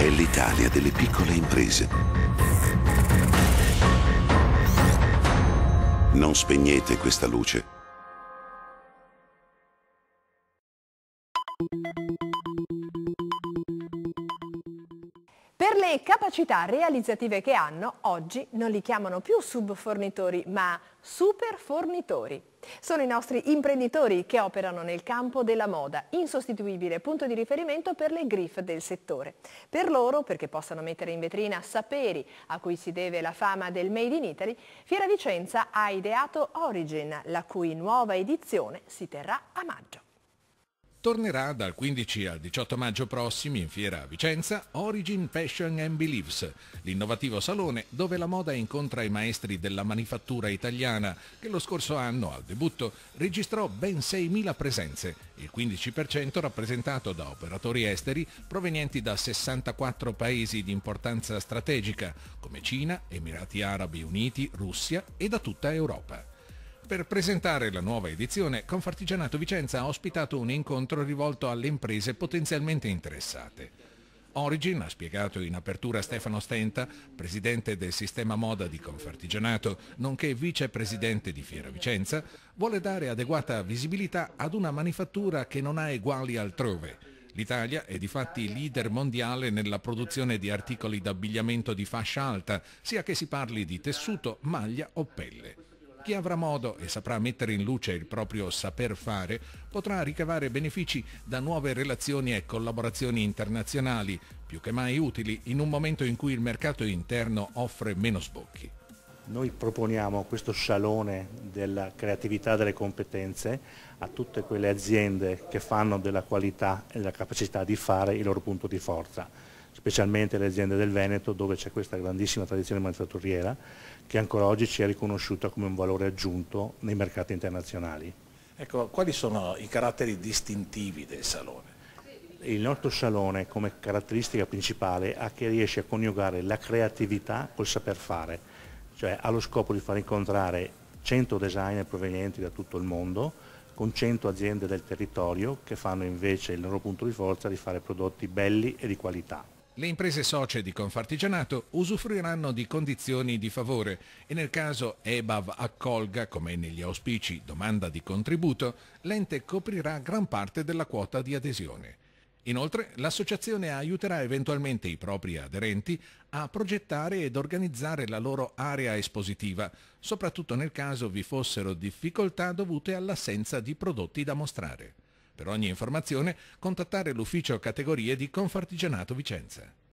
è l'Italia delle piccole imprese. Non spegnete questa luce. le capacità realizzative che hanno, oggi non li chiamano più subfornitori, ma superfornitori. Sono i nostri imprenditori che operano nel campo della moda, insostituibile punto di riferimento per le griff del settore. Per loro, perché possano mettere in vetrina saperi a cui si deve la fama del Made in Italy, Fiera Vicenza ha ideato Origin, la cui nuova edizione si terrà a maggio tornerà dal 15 al 18 maggio prossimi in fiera a Vicenza Origin Fashion and Beliefs, l'innovativo salone dove la moda incontra i maestri della manifattura italiana che lo scorso anno al debutto registrò ben 6.000 presenze, il 15% rappresentato da operatori esteri provenienti da 64 paesi di importanza strategica come Cina, Emirati Arabi Uniti, Russia e da tutta Europa. Per presentare la nuova edizione, Confartigianato Vicenza ha ospitato un incontro rivolto alle imprese potenzialmente interessate. Origin, ha spiegato in apertura Stefano Stenta, presidente del sistema moda di Confartigianato, nonché vicepresidente di Fiera Vicenza, vuole dare adeguata visibilità ad una manifattura che non ha eguali altrove. L'Italia è difatti leader mondiale nella produzione di articoli d'abbigliamento di fascia alta, sia che si parli di tessuto, maglia o pelle. Chi avrà modo e saprà mettere in luce il proprio saper fare potrà ricavare benefici da nuove relazioni e collaborazioni internazionali, più che mai utili in un momento in cui il mercato interno offre meno sbocchi. Noi proponiamo questo salone della creatività delle competenze a tutte quelle aziende che fanno della qualità e della capacità di fare il loro punto di forza specialmente le aziende del Veneto dove c'è questa grandissima tradizione manifatturiera che ancora oggi ci è riconosciuta come un valore aggiunto nei mercati internazionali. Ecco, quali sono i caratteri distintivi del salone? Il nostro salone come caratteristica principale ha che riesce a coniugare la creatività col saper fare, cioè ha lo scopo di far incontrare 100 designer provenienti da tutto il mondo con 100 aziende del territorio che fanno invece il loro punto di forza di fare prodotti belli e di qualità. Le imprese socie di Confartigianato usufruiranno di condizioni di favore e nel caso EBAV accolga, come negli auspici, domanda di contributo, l'ente coprirà gran parte della quota di adesione. Inoltre, l'associazione aiuterà eventualmente i propri aderenti a progettare ed organizzare la loro area espositiva, soprattutto nel caso vi fossero difficoltà dovute all'assenza di prodotti da mostrare. Per ogni informazione contattare l'ufficio categorie di Confartigianato Vicenza.